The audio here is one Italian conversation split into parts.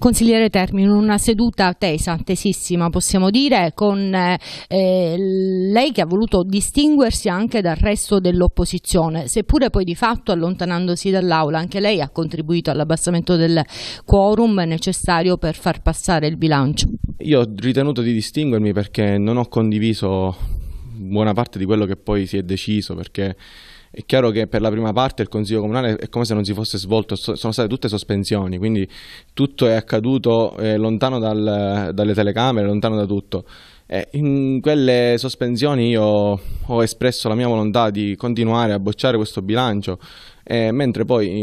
Consigliere Termino, una seduta tesa, tesissima possiamo dire, con eh, eh, lei che ha voluto distinguersi anche dal resto dell'opposizione, seppure poi di fatto allontanandosi dall'Aula anche lei ha contribuito all'abbassamento del quorum necessario per far passare il bilancio. Io ho ritenuto di distinguermi perché non ho condiviso buona parte di quello che poi si è deciso perché è chiaro che per la prima parte il Consiglio Comunale è come se non si fosse svolto, sono state tutte sospensioni, quindi tutto è accaduto eh, lontano dal, dalle telecamere, lontano da tutto. E eh, in quelle sospensioni io ho espresso la mia volontà di continuare a bocciare questo bilancio, eh, mentre poi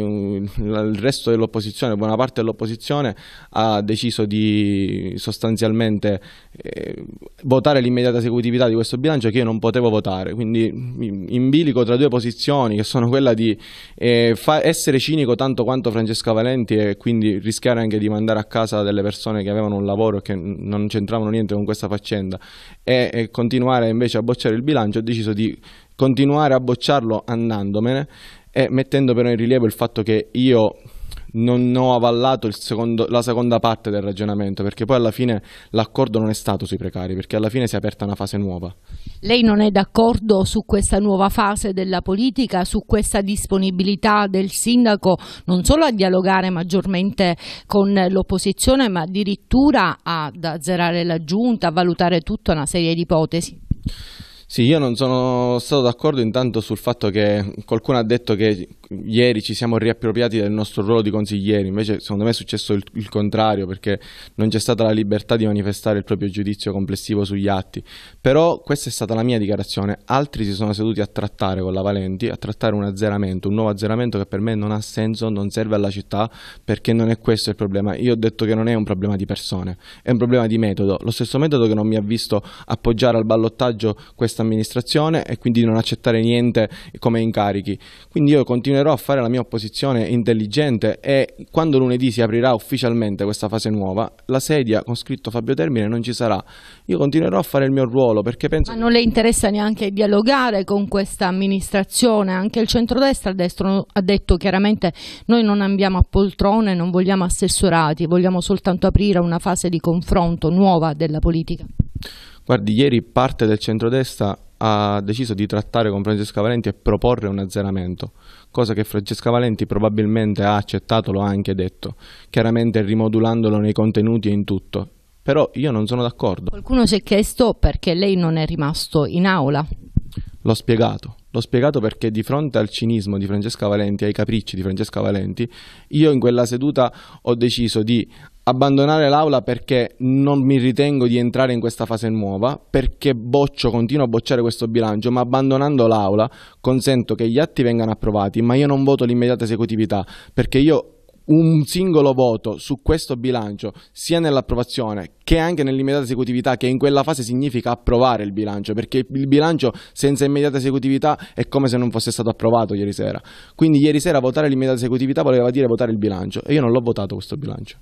il resto dell'opposizione, buona parte dell'opposizione, ha deciso di sostanzialmente eh, votare l'immediata esecutività di questo bilancio che io non potevo votare. Quindi in bilico tra due posizioni, che sono quella di eh, essere cinico tanto quanto Francesca Valenti e quindi rischiare anche di mandare a casa delle persone che avevano un lavoro e che non c'entravano niente con questa faccenda e, e continuare invece a bocciare il bilancio, ho deciso di continuare a bocciarlo andandomene e mettendo però in rilievo il fatto che io non ho avallato secondo, la seconda parte del ragionamento, perché poi alla fine l'accordo non è stato sui precari, perché alla fine si è aperta una fase nuova. Lei non è d'accordo su questa nuova fase della politica, su questa disponibilità del sindaco non solo a dialogare maggiormente con l'opposizione, ma addirittura ad azzerare la giunta, a valutare tutta una serie di ipotesi? Sì, io non sono stato d'accordo intanto sul fatto che qualcuno ha detto che ieri ci siamo riappropriati del nostro ruolo di consiglieri, invece secondo me è successo il, il contrario perché non c'è stata la libertà di manifestare il proprio giudizio complessivo sugli atti, però questa è stata la mia dichiarazione, altri si sono seduti a trattare con la Valenti, a trattare un azzeramento, un nuovo azzeramento che per me non ha senso, non serve alla città perché non è questo il problema, io ho detto che non è un problema di persone, è un problema di metodo, lo stesso metodo che non mi ha visto appoggiare al ballottaggio questa amministrazione e quindi non accettare niente come incarichi, quindi io continuo continuerò a fare la mia opposizione intelligente e quando lunedì si aprirà ufficialmente questa fase nuova, la sedia con scritto Fabio Termine non ci sarà. Io continuerò a fare il mio ruolo perché penso... Ma non le interessa neanche dialogare con questa amministrazione, anche il centrodestra ha detto chiaramente noi non andiamo a poltrone, non vogliamo assessorati, vogliamo soltanto aprire una fase di confronto nuova della politica. Guardi, ieri parte del centrodestra ha deciso di trattare con Francesca Valenti e proporre un azzeramento, cosa che Francesca Valenti probabilmente ha accettato, lo ha anche detto, chiaramente rimodulandolo nei contenuti e in tutto. Però io non sono d'accordo. Qualcuno si è chiesto perché lei non è rimasto in aula. L'ho spiegato, l'ho spiegato perché di fronte al cinismo di Francesca Valenti, ai capricci di Francesca Valenti, io in quella seduta ho deciso di abbandonare l'aula perché non mi ritengo di entrare in questa fase nuova, perché boccio, continuo a bocciare questo bilancio, ma abbandonando l'aula consento che gli atti vengano approvati, ma io non voto l'immediata esecutività, perché io un singolo voto su questo bilancio, sia nell'approvazione che anche nell'immediata esecutività, che in quella fase significa approvare il bilancio, perché il bilancio senza immediata esecutività è come se non fosse stato approvato ieri sera. Quindi ieri sera votare l'immediata esecutività voleva dire votare il bilancio e io non l'ho votato questo bilancio.